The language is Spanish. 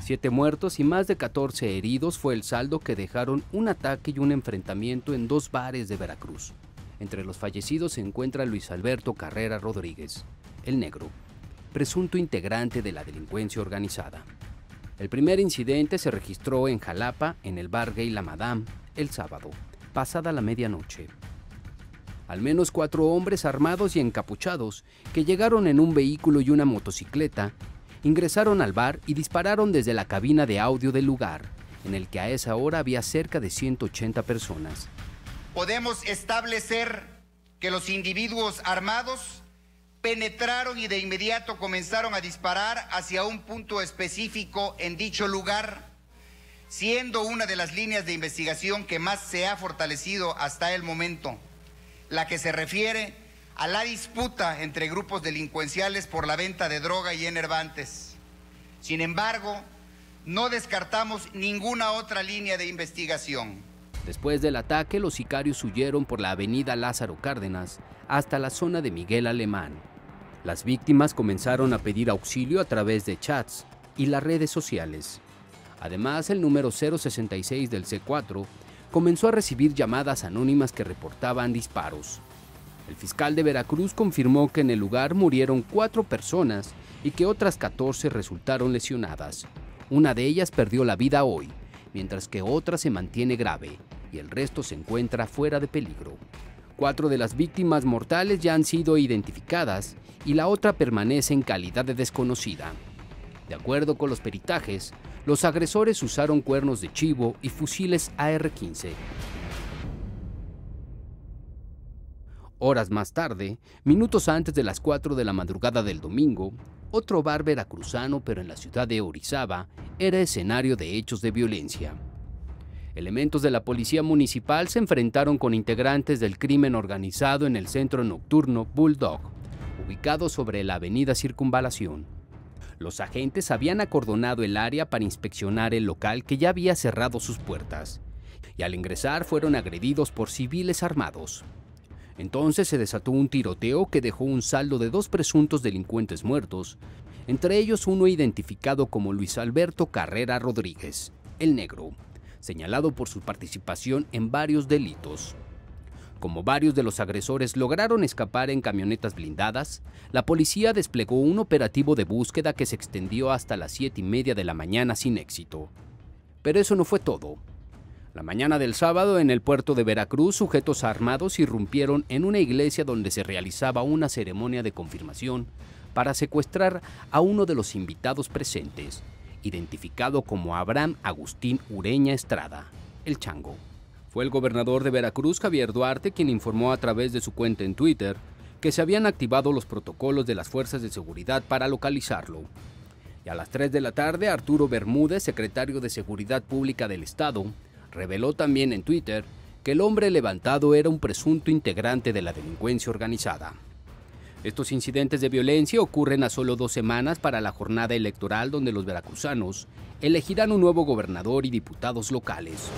Siete muertos y más de 14 heridos fue el saldo que dejaron un ataque y un enfrentamiento en dos bares de Veracruz. Entre los fallecidos se encuentra Luis Alberto Carrera Rodríguez, el negro, presunto integrante de la delincuencia organizada. El primer incidente se registró en Jalapa, en el bar gay La Madame, el sábado, pasada la medianoche. Al menos cuatro hombres armados y encapuchados que llegaron en un vehículo y una motocicleta ingresaron al bar y dispararon desde la cabina de audio del lugar, en el que a esa hora había cerca de 180 personas. Podemos establecer que los individuos armados penetraron y de inmediato comenzaron a disparar hacia un punto específico en dicho lugar, siendo una de las líneas de investigación que más se ha fortalecido hasta el momento, la que se refiere a la disputa entre grupos delincuenciales por la venta de droga y enervantes. Sin embargo, no descartamos ninguna otra línea de investigación. Después del ataque, los sicarios huyeron por la avenida Lázaro Cárdenas hasta la zona de Miguel Alemán. Las víctimas comenzaron a pedir auxilio a través de chats y las redes sociales. Además, el número 066 del C4 comenzó a recibir llamadas anónimas que reportaban disparos. El fiscal de Veracruz confirmó que en el lugar murieron cuatro personas y que otras 14 resultaron lesionadas. Una de ellas perdió la vida hoy, mientras que otra se mantiene grave y el resto se encuentra fuera de peligro. Cuatro de las víctimas mortales ya han sido identificadas y la otra permanece en calidad de desconocida. De acuerdo con los peritajes, los agresores usaron cuernos de chivo y fusiles AR-15. Horas más tarde, minutos antes de las 4 de la madrugada del domingo, otro bar veracruzano pero en la ciudad de Orizaba era escenario de hechos de violencia. Elementos de la policía municipal se enfrentaron con integrantes del crimen organizado en el centro nocturno Bulldog, ubicado sobre la avenida Circunvalación. Los agentes habían acordonado el área para inspeccionar el local que ya había cerrado sus puertas, y al ingresar fueron agredidos por civiles armados. Entonces se desató un tiroteo que dejó un saldo de dos presuntos delincuentes muertos, entre ellos uno identificado como Luis Alberto Carrera Rodríguez, el negro, señalado por su participación en varios delitos. Como varios de los agresores lograron escapar en camionetas blindadas, la policía desplegó un operativo de búsqueda que se extendió hasta las 7 y media de la mañana sin éxito. Pero eso no fue todo. La mañana del sábado, en el puerto de Veracruz, sujetos armados irrumpieron en una iglesia donde se realizaba una ceremonia de confirmación para secuestrar a uno de los invitados presentes, identificado como Abraham Agustín Ureña Estrada, el Chango. Fue el gobernador de Veracruz, Javier Duarte, quien informó a través de su cuenta en Twitter que se habían activado los protocolos de las fuerzas de seguridad para localizarlo. Y a las 3 de la tarde, Arturo Bermúdez, secretario de Seguridad Pública del Estado, reveló también en Twitter que el hombre levantado era un presunto integrante de la delincuencia organizada. Estos incidentes de violencia ocurren a solo dos semanas para la jornada electoral donde los veracruzanos elegirán un nuevo gobernador y diputados locales.